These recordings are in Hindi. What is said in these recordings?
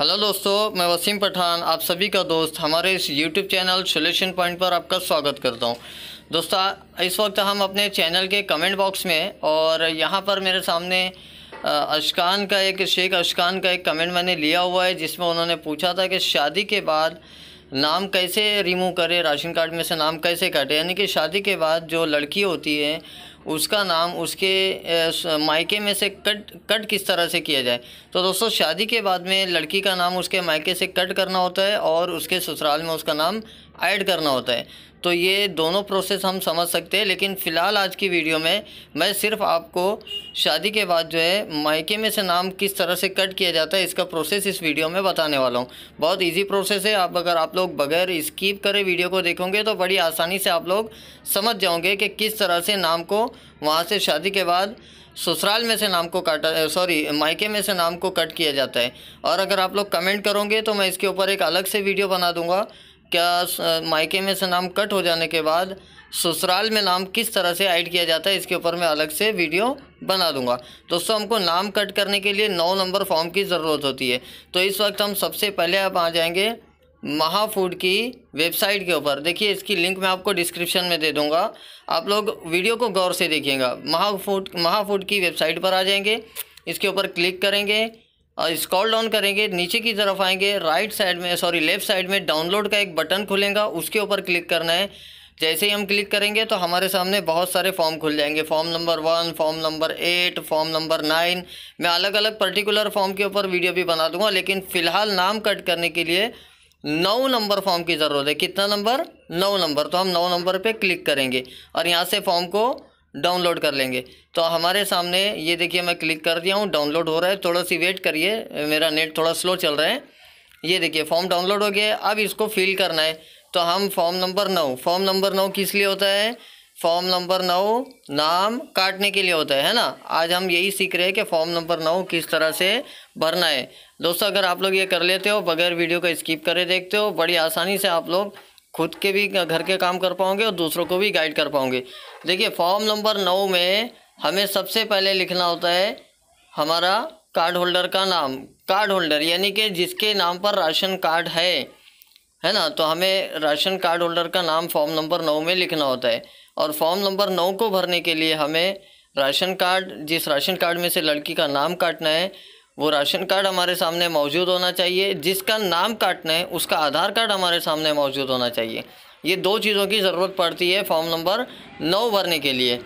हेलो दोस्तों मैं वसीम पठान आप सभी का दोस्त हमारे इस यूट्यूब चैनल सोल्यूशन पॉइंट पर आपका स्वागत करता हूं दोस्तों इस वक्त हम अपने चैनल के कमेंट बॉक्स में और यहां पर मेरे सामने अशकान का एक शेख अशकान का एक कमेंट मैंने लिया हुआ है जिसमें उन्होंने पूछा था कि शादी के बाद नाम कैसे रिमूव करें राशन कार्ड में से नाम कैसे काटे यानी कि शादी के बाद जो लड़की होती है उसका नाम उसके मायके में से कट कट किस तरह से किया जाए तो दोस्तों शादी के बाद में लड़की का नाम उसके मायके से कट करना होता है और उसके ससुराल में उसका नाम ऐड करना होता है तो ये दोनों प्रोसेस हम समझ सकते हैं लेकिन फ़िलहाल आज की वीडियो में मैं सिर्फ आपको शादी के बाद जो है मायके में से नाम किस तरह से कट किया जाता है इसका प्रोसेस इस वीडियो में बताने वाला हूँ बहुत इजी प्रोसेस है आप अगर आप लोग बगैर स्किप करे वीडियो को देखोगे तो बड़ी आसानी से आप लोग समझ जाओगे कि किस तरह से नाम को वहाँ से शादी के बाद ससुराल में से नाम को काटा सॉरी मायके में से नाम को कट किया जाता है और अगर आप लोग कमेंट करोगे तो मैं इसके ऊपर एक अलग से वीडियो बना दूँगा क्या मायके में से नाम कट हो जाने के बाद ससुराल में नाम किस तरह से ऐड किया जाता है इसके ऊपर मैं अलग से वीडियो बना दूंगा दोस्तों हमको नाम कट करने के लिए नौ नंबर फॉर्म की ज़रूरत होती है तो इस वक्त हम सबसे पहले आप आ जाएंगे महाफूड की वेबसाइट के ऊपर देखिए इसकी लिंक मैं आपको डिस्क्रिप्शन में दे दूंगा आप लोग वीडियो को गौर से देखिएगा महाफूड महाफूड की वेबसाइट पर आ जाएंगे इसके ऊपर क्लिक करेंगे स्क्रॉल डाउन करेंगे नीचे की तरफ आएंगे राइट साइड में सॉरी लेफ्ट साइड में डाउनलोड का एक बटन खुलेगा उसके ऊपर क्लिक करना है जैसे ही हम क्लिक करेंगे तो हमारे सामने बहुत सारे फॉर्म खुल जाएंगे form number one form number eight form number nine मैं अलग अलग पर्टिकुलर फॉर्म के ऊपर वीडियो भी बना दूंगा लेकिन फ़िलहाल नाम कट करने के लिए नौ नंबर फॉर्म की ज़रूरत है कितना नंबर नौ नंबर तो हम नौ नंबर पे क्लिक करेंगे और यहाँ से फॉर्म को डाउनलोड कर लेंगे तो हमारे सामने ये देखिए मैं क्लिक कर दिया हूँ डाउनलोड हो रहा है थोड़ा सी वेट करिए मेरा नेट थोड़ा स्लो चल रहा है ये देखिए फॉर्म डाउनलोड हो गया अब इसको फिल करना है तो हम फॉर्म नंबर नौ फॉर्म नंबर नौ किस लिए होता है फॉर्म नंबर नौ नाम काटने के लिए होता है है ना आज हम यही सीख रहे हैं कि फॉर्म नंबर नौ किस तरह से भरना है दोस्तों अगर आप लोग ये कर लेते हो बगैर वीडियो को स्किप करे देखते हो बड़ी आसानी से आप लोग खुद के भी घर के काम कर पाओगे और दूसरों को भी गाइड कर पाओगे देखिए फॉर्म नंबर नौ में हमें सबसे पहले लिखना होता है हमारा कार्ड होल्डर का नाम कार्ड होल्डर यानी कि जिसके नाम पर राशन कार्ड है है ना तो हमें राशन कार्ड होल्डर का नाम फॉर्म नंबर नौ में लिखना होता है और फॉर्म नंबर नौ को भरने के लिए हमें राशन कार्ड जिस राशन कार्ड में से लड़की का नाम काटना है वो राशन कार्ड हमारे सामने मौजूद होना चाहिए जिसका नाम काटना है उसका आधार कार्ड हमारे सामने मौजूद होना चाहिए ये दो चीज़ों की ज़रूरत पड़ती है फॉर्म नंबर नौ भरने के लिए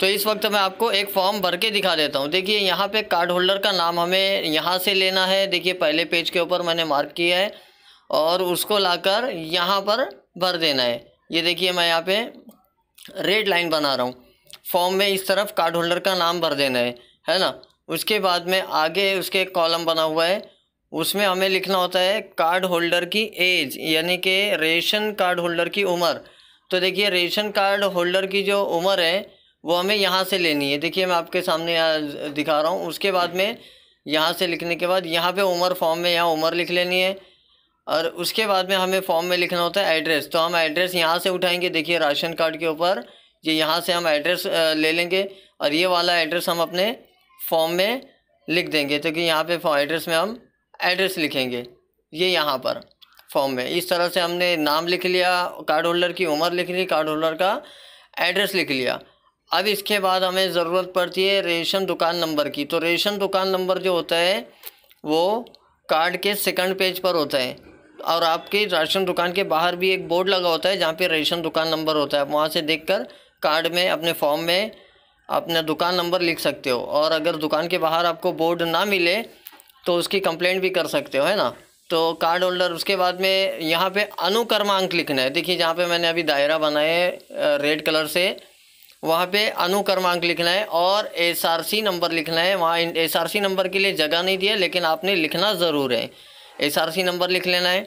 तो इस वक्त मैं आपको एक फॉर्म भर के दिखा देता हूँ देखिए यहाँ पे कार्ड होल्डर का नाम हमें यहाँ से लेना है देखिए पहले पेज के ऊपर मैंने मार्क किया है और उसको लाकर यहाँ पर भर देना है ये देखिए मैं यहाँ पे रेड लाइन बना रहा हूँ फॉर्म में इस तरफ कार्ड होल्डर का नाम भर देना है है ना उसके बाद में आगे उसके एक कॉलम बना हुआ है उसमें हमें लिखना होता है कार्ड होल्डर की एज यानी कि रेशन कार्ड होल्डर की उम्र तो देखिए रेशन कार्ड होल्डर की जो उम्र है वो हमें यहाँ से लेनी है देखिए मैं आपके सामने यहाँ दिखा रहा हूँ उसके बाद में यहाँ से लिखने के बाद यहाँ पे उम्र फॉर्म में यहाँ उम्र लिख लेनी है और उसके बाद में हमें फॉर्म में लिखना होता है एड्रेस तो हम एड्रेस यहाँ से उठाएंगे देखिए राशन कार्ड के ऊपर ये यह यहाँ से हम एड्रेस ले लेंगे और ये वाला एड्रेस हम अपने फॉर्म में लिख देंगे तो कि यहाँ पे फॉर्म एड्रेस में हम एड्रेस लिखेंगे ये यहाँ पर फॉर्म में इस तरह से हमने नाम लिख लिया कार्ड होल्डर की उम्र लिख ली कार्ड होल्डर का एड्रेस लिख लिया अब इसके बाद हमें ज़रूरत पड़ती है रेशन दुकान नंबर की तो रेशन दुकान नंबर जो होता है वो कार्ड के सेकंड पेज पर होता है और आपके राशन दुकान के बाहर भी एक बोर्ड लगा होता है जहाँ पे रेशन दुकान नंबर होता है आप वहाँ से देखकर कार्ड में अपने फॉर्म में अपने दुकान नंबर लिख सकते हो और अगर दुकान के बाहर आपको बोर्ड ना मिले तो उसकी कंप्लेंट भी कर सकते हो है ना तो कार्ड होल्डर उसके बाद में यहाँ पे अनुक्रमांक लिखना है देखिए जहाँ पे मैंने अभी दायरा बनाए रेड कलर से वहाँ पे अनुक्रमांक लिखना है और एसआरसी नंबर लिखना है वहाँ एसआरसी नंबर के लिए जगह नहीं दिया लेकिन आपने लिखना ज़रूर है एसआरसी नंबर लिख लेना है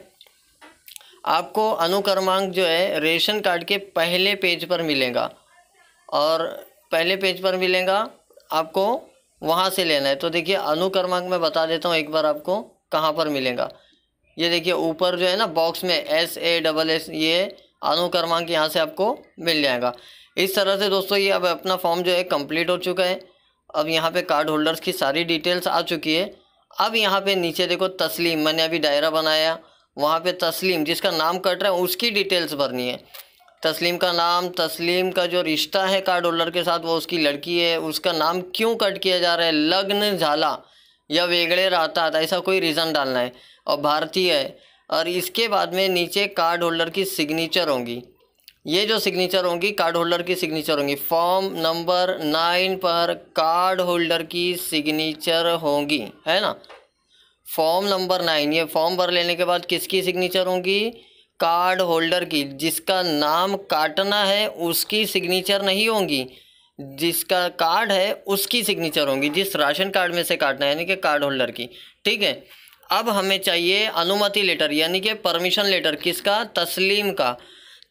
आपको अनुक्रमांक जो है रेशन कार्ड के पहले पेज पर मिलेगा और पहले पेज पर मिलेगा आपको वहाँ से लेना है तो देखिए अनुक्रमांक में बता देता हूँ एक बार आपको कहाँ पर मिलेगा ये देखिए ऊपर जो है ना बॉक्स में एस ए डबल एस ये अनुक्रमांक यहाँ से आपको मिल जाएगा इस तरह से दोस्तों ये अब अपना फॉर्म जो है कंप्लीट हो चुका है अब यहाँ पे कार्ड होल्डर्स की सारी डिटेल्स आ चुकी है अब यहाँ पे नीचे देखो तस्लीम मैंने अभी डायरा बनाया वहाँ पे तस्लीम जिसका नाम कट रहा है उसकी डिटेल्स भरनी है तस्लीम का नाम तस्लीम का जो रिश्ता है कार्ड होल्डर के साथ वो उसकी लड़की है उसका नाम क्यों कट किया जा रहा है लग्न झाला या वेगड़े रहता था ऐसा कोई रीज़न डालना है और भारतीय है और इसके बाद में नीचे कार्ड होल्डर की सिग्नेचर होंगी ये जो सिग्नेचर होंगी कार्ड होल्डर की सिग्नेचर होंगी फॉर्म नंबर नाइन पर कार्ड होल्डर की सिग्नेचर होंगी है ना फॉर्म नंबर नाइन ये फॉर्म भर लेने के बाद किसकी सिग्नेचर होंगी कार्ड होल्डर की जिसका नाम काटना है उसकी सिग्नेचर नहीं होंगी जिसका कार्ड है उसकी सिग्नेचर होंगी जिस राशन कार्ड में से काटना है यानी कि कार्ड होल्डर की ठीक है अब हमें चाहिए अनुमति लेटर यानी कि परमिशन लेटर किसका तस्लीम का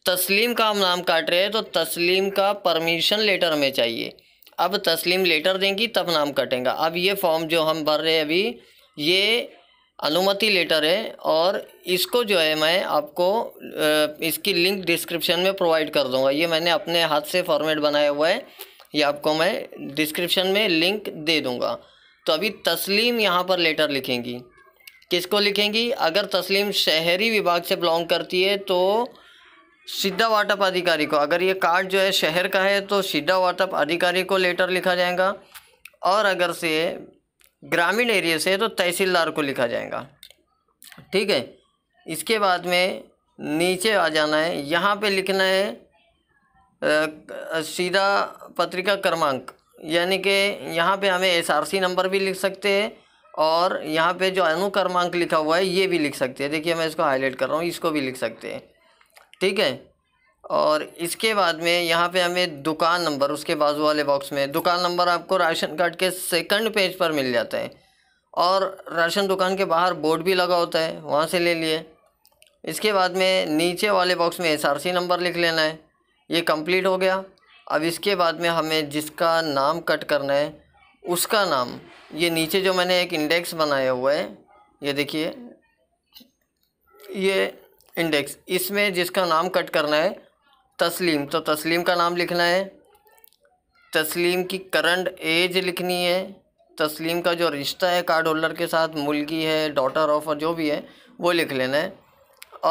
तस्लीम का हम नाम काट रहे हैं तो तस्लीम का परमिशन लेटर हमें चाहिए अब तस्लीम लेटर देंगी तब नाम कटेगा अब ये फॉर्म जो हम भर रहे हैं अभी ये अनुमति लेटर है और इसको जो है मैं आपको इसकी लिंक डिस्क्रिप्शन में प्रोवाइड कर दूंगा ये मैंने अपने हाथ से फॉर्मेट बनाया हुआ है ये आपको मैं डिस्क्रिप्शन में लिंक दे दूंगा तो अभी तस्लीम यहाँ पर लेटर लिखेंगी किसको लिखेंगी अगर तस्लीम शहरी विभाग से बिलोंग करती है तो सीधा वाटअप अधिकारी को अगर ये कार्ड जो है शहर का है तो सीधा वाटअप अधिकारी को लेटर लिखा जाएगा और अगर से ग्रामीण एरिया से है तो तहसीलदार को लिखा जाएगा ठीक है इसके बाद में नीचे आ जाना है यहाँ पे लिखना है सीधा पत्रिका क्रमांक यानी कि यहाँ पे हमें एसआरसी नंबर भी लिख सकते हैं और यहाँ पे जो अनुक्रमांक लिखा हुआ है ये भी लिख सकते हैं देखिए मैं इसको हाईलाइट कर रहा हूँ इसको भी लिख सकते हैं ठीक है और इसके बाद में यहाँ पे हमें दुकान नंबर उसके बाजू वाले बॉक्स में दुकान नंबर आपको राशन कार्ड के सेकंड पेज पर मिल जाता है और राशन दुकान के बाहर बोर्ड भी लगा होता है वहाँ से ले लिए इसके बाद में नीचे वाले बॉक्स में एस नंबर लिख लेना है ये कंप्लीट हो गया अब इसके बाद में हमें जिसका नाम कट करना है उसका नाम ये नीचे जो मैंने एक इंडेक्स बनाया हुआ है ये देखिए ये इंडेक्स इसमें जिसका नाम कट करना है तस्लीम तो तस्लीम का नाम लिखना है तस्लीम की करंट एज लिखनी है तस्लीम का जो रिश्ता है कार्ड होल्डर के साथ मुलगी है डॉटर ऑफ और जो भी है वो लिख लेना है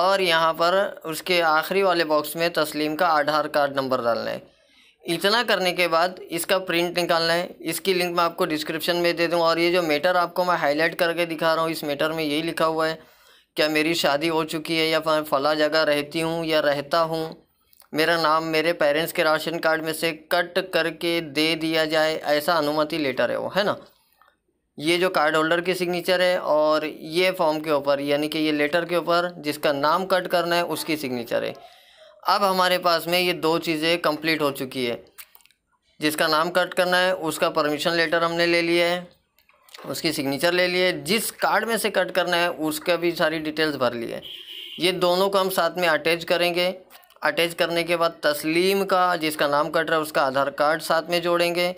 और यहाँ पर उसके आखिरी वाले बॉक्स में तस्लीम का आधार कार्ड नंबर डालना है इतना करने के बाद इसका प्रिंट निकालना है इसकी लिंक मैं आपको डिस्क्रिप्शन में दे दूँ और ये जो मेटर आपको मैं हाईलाइट करके दिखा रहा हूँ इस मेटर में यही लिखा हुआ है क्या मेरी शादी हो चुकी है या फला जगह रहती हूँ या रहता हूँ मेरा नाम मेरे पेरेंट्स के राशन कार्ड में से कट करके दे दिया जाए ऐसा अनुमति लेटर है वो है ना ये जो कार्ड होल्डर की सिग्नेचर है और ये फॉर्म के ऊपर यानी कि ये लेटर के ऊपर जिसका नाम कट करना है उसकी सिग्नेचर है अब हमारे पास में ये दो चीज़ें कंप्लीट हो चुकी है जिसका नाम कट करना है उसका परमिशन लेटर हमने ले लिया है उसकी सिग्नेचर ले लिए जिस कार्ड में से कट करना है उसका भी सारी डिटेल्स भर लिए ये दोनों को हम साथ में अटैच करेंगे अटैच करने के बाद तस्लीम का जिसका नाम कट रहा है उसका आधार कार्ड साथ में जोड़ेंगे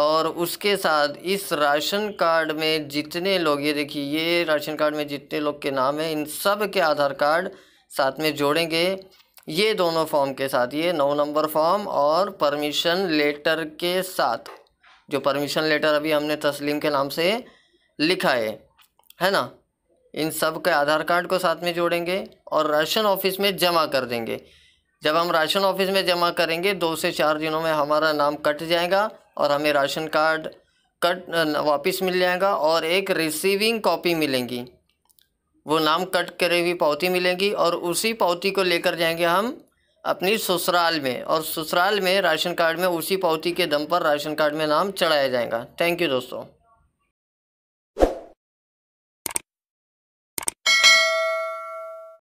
और उसके साथ इस राशन कार्ड में जितने लोग ये देखिए ये राशन कार्ड में जितने लोग के नाम हैं इन सब के आधार कार्ड साथ में जोड़ेंगे ये दोनों फॉर्म के साथ ये नौ नंबर फॉर्म और परमिशन लेटर के साथ जो परमिशन लेटर अभी हमने तस्लीम के नाम से लिखा है है ना इन सब के आधार कार्ड को साथ में जोड़ेंगे और राशन ऑफिस में जमा कर देंगे जब हम राशन ऑफिस में जमा करेंगे दो से चार दिनों में हमारा नाम कट जाएगा और हमें राशन कार्ड कट वापस मिल जाएगा और एक रिसीविंग कॉपी मिलेंगी वो नाम कट करी हुई पावती मिलेंगी और उसी पावती को लेकर जाएंगे हम अपनी ससुराल में और ससुराल में राशन कार्ड में उसी पावती के दम पर राशन कार्ड में नाम चढ़ाया जाएगा थैंक यू दोस्तों